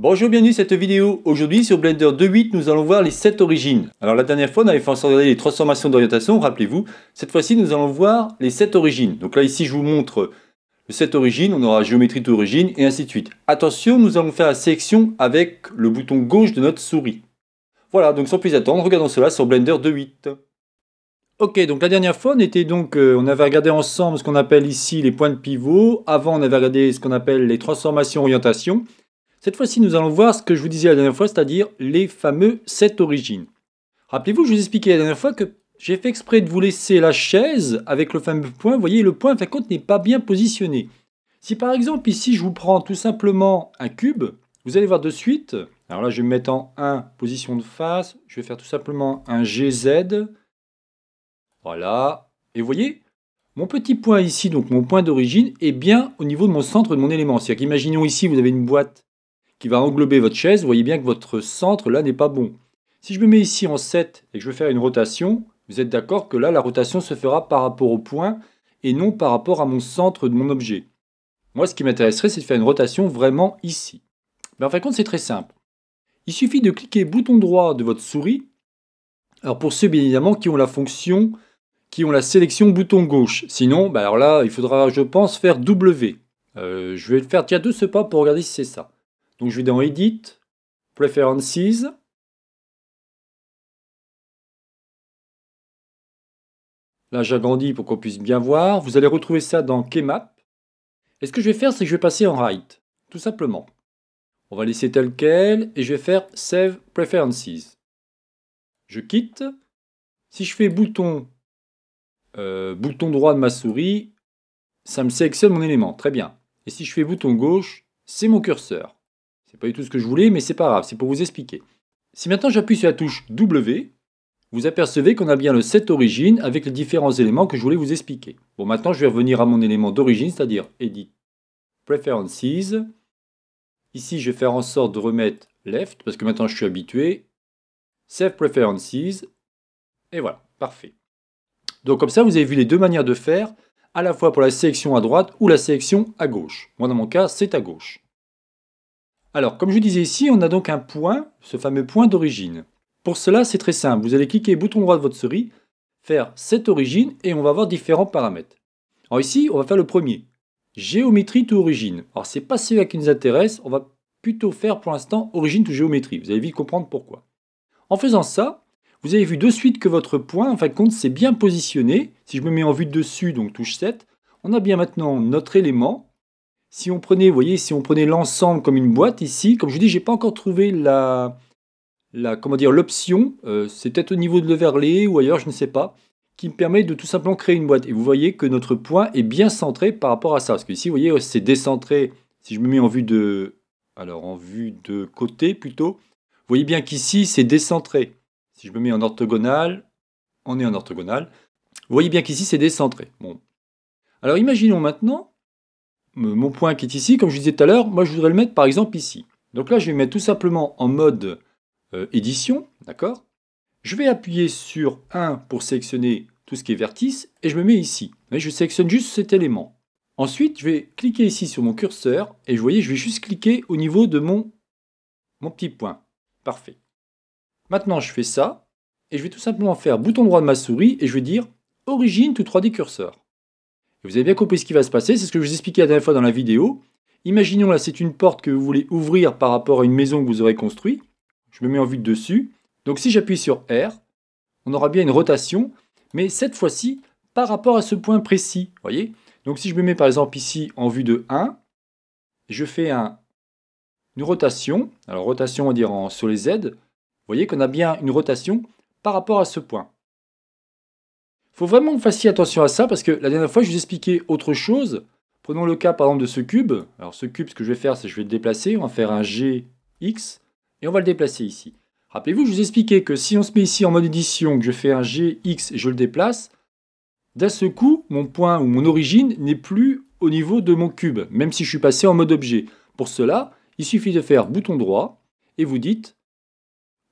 Bonjour, bienvenue à cette vidéo. Aujourd'hui sur Blender 2.8, nous allons voir les 7 origines. Alors la dernière fois, on avait fait regarder les transformations d'orientation, rappelez-vous. Cette fois-ci, nous allons voir les 7 origines. Donc là, ici, je vous montre le 7 origines, on aura géométrie d'origine et ainsi de suite. Attention, nous allons faire la sélection avec le bouton gauche de notre souris. Voilà, donc sans plus attendre, regardons cela sur Blender 2.8. Ok, donc la dernière fois, on, était donc, euh, on avait regardé ensemble ce qu'on appelle ici les points de pivot. Avant, on avait regardé ce qu'on appelle les transformations orientation. Cette fois-ci, nous allons voir ce que je vous disais la dernière fois, c'est-à-dire les fameux sept origines. Rappelez-vous, je vous expliquais la dernière fois que j'ai fait exprès de vous laisser la chaise avec le fameux point. Vous voyez, le point, fin compte, n'est pas bien positionné. Si par exemple, ici, je vous prends tout simplement un cube, vous allez voir de suite. Alors là, je vais me mettre en 1, position de face. Je vais faire tout simplement un GZ. Voilà. Et vous voyez, mon petit point ici, donc mon point d'origine, est bien au niveau de mon centre de mon élément. C'est-à-dire qu'imaginons ici, vous avez une boîte qui va englober votre chaise, vous voyez bien que votre centre là n'est pas bon. Si je me mets ici en 7 et que je veux faire une rotation, vous êtes d'accord que là la rotation se fera par rapport au point et non par rapport à mon centre de mon objet. Moi ce qui m'intéresserait c'est de faire une rotation vraiment ici. Mais ben, en fin de compte c'est très simple. Il suffit de cliquer bouton droit de votre souris. Alors pour ceux bien évidemment qui ont la fonction, qui ont la sélection bouton gauche. Sinon, ben, alors là il faudra je pense faire W. Euh, je vais faire déjà deux ce pas pour regarder si c'est ça. Donc je vais dans Edit, Preferences, Là, j'agrandis pour qu'on puisse bien voir. Vous allez retrouver ça dans Keymap. Et ce que je vais faire, c'est que je vais passer en Write, tout simplement. On va laisser tel quel et je vais faire Save Preferences. Je quitte. Si je fais bouton, euh, bouton droit de ma souris, ça me sélectionne mon élément. Très bien. Et si je fais bouton gauche, c'est mon curseur. C'est pas du tout ce que je voulais, mais c'est pas grave, c'est pour vous expliquer. Si maintenant j'appuie sur la touche W, vous apercevez qu'on a bien le set origine avec les différents éléments que je voulais vous expliquer. Bon, maintenant je vais revenir à mon élément d'origine, c'est-à-dire Edit Preferences. Ici, je vais faire en sorte de remettre Left, parce que maintenant je suis habitué. Save Preferences. Et voilà, parfait. Donc comme ça, vous avez vu les deux manières de faire, à la fois pour la sélection à droite ou la sélection à gauche. Moi, dans mon cas, c'est à gauche. Alors, comme je disais ici, on a donc un point, ce fameux point d'origine. Pour cela, c'est très simple. Vous allez cliquer bouton droit de votre souris, faire cette origine et on va avoir différents paramètres. Alors ici, on va faire le premier. Géométrie to origine. Alors, c'est pas celui-là qui nous intéresse. On va plutôt faire pour l'instant origine to géométrie. Vous allez vite comprendre pourquoi. En faisant ça, vous avez vu de suite que votre point, en fin de compte, s'est bien positionné. Si je me mets en vue de dessus, donc touche 7, on a bien maintenant notre élément si on prenait, voyez, si on prenait l'ensemble comme une boîte ici, comme je vous dis, j'ai pas encore trouvé la, la comment dire, l'option. Euh, c'est peut-être au niveau de verlet ou ailleurs, je ne sais pas, qui me permet de tout simplement créer une boîte. Et vous voyez que notre point est bien centré par rapport à ça, parce que ici, vous voyez, oh, c'est décentré. Si je me mets en vue de, alors en vue de côté plutôt, vous voyez bien qu'ici c'est décentré. Si je me mets en orthogonale, on est en orthogonale. Vous voyez bien qu'ici c'est décentré. Bon. Alors imaginons maintenant mon point qui est ici, comme je disais tout à l'heure, moi je voudrais le mettre par exemple ici. Donc là, je vais mettre tout simplement en mode euh, édition, d'accord Je vais appuyer sur 1 pour sélectionner tout ce qui est vertice, et je me mets ici. je sélectionne juste cet élément. Ensuite, je vais cliquer ici sur mon curseur, et vous voyez, je vais juste cliquer au niveau de mon, mon petit point. Parfait. Maintenant, je fais ça, et je vais tout simplement faire bouton droit de ma souris, et je vais dire « Origine tout 3D curseur » vous avez bien compris ce qui va se passer, c'est ce que je vous expliquais la dernière fois dans la vidéo. Imaginons là, c'est une porte que vous voulez ouvrir par rapport à une maison que vous aurez construite. Je me mets en vue de dessus. Donc si j'appuie sur R, on aura bien une rotation, mais cette fois-ci par rapport à ce point précis. voyez Donc si je me mets par exemple ici en vue de 1, je fais un, une rotation. Alors rotation on va dire en, sur les Z. Vous voyez qu'on a bien une rotation par rapport à ce point faut vraiment que vous fassiez attention à ça parce que la dernière fois, je vous expliquais autre chose. Prenons le cas par exemple de ce cube. Alors ce cube, ce que je vais faire, c'est que je vais le déplacer. On va faire un GX et on va le déplacer ici. Rappelez-vous, je vous expliquais que si on se met ici en mode édition, que je fais un GX et je le déplace, d'un seul coup, mon point ou mon origine n'est plus au niveau de mon cube, même si je suis passé en mode objet. Pour cela, il suffit de faire bouton droit et vous dites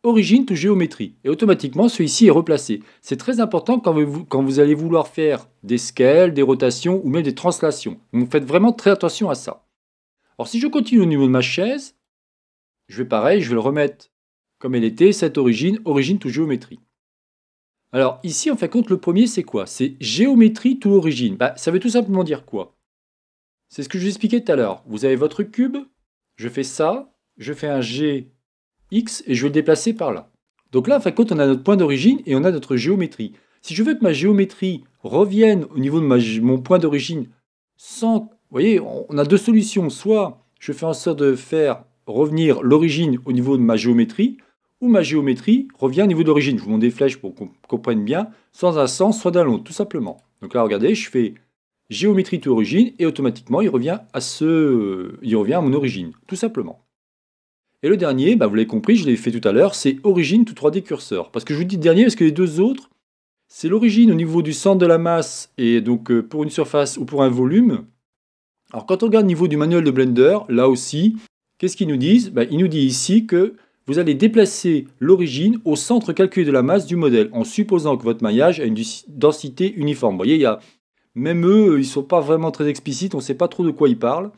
origine to géométrie. Et automatiquement, celui-ci est replacé. C'est très important quand vous, allez vouloir faire des scales, des rotations ou même des translations. Vous faites vraiment très attention à ça. Alors si je continue au niveau de ma chaise, je vais pareil, je vais le remettre comme elle était, cette origine, origine tout géométrie. Alors ici, on fait compte, le premier, c'est quoi C'est géométrie tout origine. Bah, ça veut tout simplement dire quoi C'est ce que je vous expliquais tout à l'heure. Vous avez votre cube, je fais ça, je fais un G X et je vais le déplacer par là. Donc là, en fin de on a notre point d'origine et on a notre géométrie. Si je veux que ma géométrie revienne au niveau de mon point d'origine sans... Vous voyez, on a deux solutions. Soit je fais en sorte de faire revenir l'origine au niveau de ma géométrie, ou ma géométrie revient au niveau d'origine. Je vous montre des flèches pour qu'on comprenne bien, sans un sens, soit dans l'autre, tout simplement. Donc là, regardez, je fais géométrie to origine, et automatiquement, il revient à ce... il revient à mon origine, tout simplement. Et le dernier, bah, vous l'avez compris, je l'ai fait tout à l'heure, c'est origine tout 3D curseur. Parce que je vous dis dernier, parce que les deux autres, c'est l'origine au niveau du centre de la masse, et donc euh, pour une surface ou pour un volume. Alors quand on regarde au niveau du manuel de Blender, là aussi, qu'est-ce qu'ils nous disent bah, Il nous dit ici que vous allez déplacer l'origine au centre calculé de la masse du modèle, en supposant que votre maillage a une densité uniforme. Vous voyez, il y a... même eux, ils ne sont pas vraiment très explicites, on ne sait pas trop de quoi ils parlent.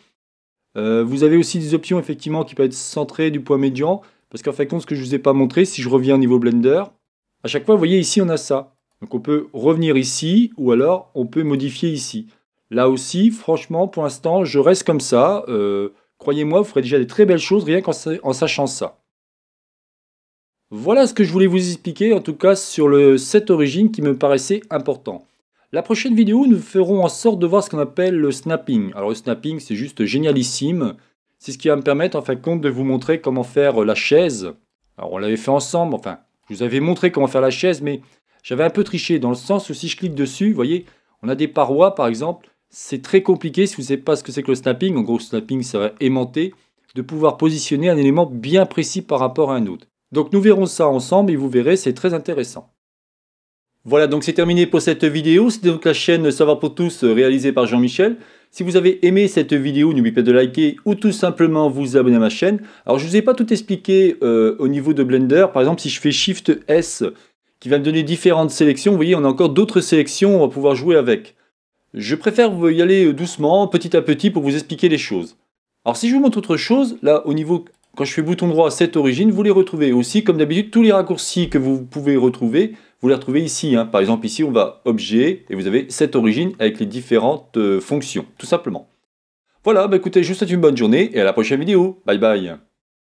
Euh, vous avez aussi des options effectivement qui peuvent être centrées du point médian, parce qu'en fait, ce que je ne vous ai pas montré, si je reviens au niveau Blender, à chaque fois, vous voyez ici, on a ça. Donc on peut revenir ici, ou alors on peut modifier ici. Là aussi, franchement, pour l'instant, je reste comme ça. Euh, croyez-moi, vous ferez déjà des très belles choses rien qu'en sachant ça. Voilà ce que je voulais vous expliquer, en tout cas sur le set origine qui me paraissait important. La prochaine vidéo, nous ferons en sorte de voir ce qu'on appelle le snapping. Alors le snapping, c'est juste génialissime. C'est ce qui va me permettre en fin de compte de vous montrer comment faire euh, la chaise. Alors on l'avait fait ensemble, enfin, je vous avais montré comment faire la chaise, mais j'avais un peu triché dans le sens où si je clique dessus, vous voyez, on a des parois par exemple. C'est très compliqué si vous ne savez pas ce que c'est que le snapping. En gros, le snapping, ça va aimanter de pouvoir positionner un élément bien précis par rapport à un autre. Donc nous verrons ça ensemble et vous verrez, c'est très intéressant. Voilà, donc c'est terminé pour cette vidéo. C'était donc la chaîne Savoir pour tous réalisée par Jean-Michel. Si vous avez aimé cette vidéo, n'oubliez pas de liker ou tout simplement vous abonner à ma chaîne. Alors je ne vous ai pas tout expliqué euh, au niveau de Blender. Par exemple, si je fais Shift S, qui va me donner différentes sélections, vous voyez, on a encore d'autres sélections, on pouvoir jouer avec. Je préfère y aller euh, doucement, petit à petit, pour vous expliquer les choses. Alors si je vous montre autre chose, là au niveau, quand je fais bouton droit, à cette origine, vous les retrouvez aussi, comme d'habitude, tous les raccourcis que vous pouvez retrouver, vous les retrouvez ici. Hein. Par exemple, ici, on va objet et vous avez cette origine avec les différentes euh, fonctions, tout simplement. Voilà, bah, écoutez, je vous souhaite une bonne journée et à la prochaine vidéo. Bye bye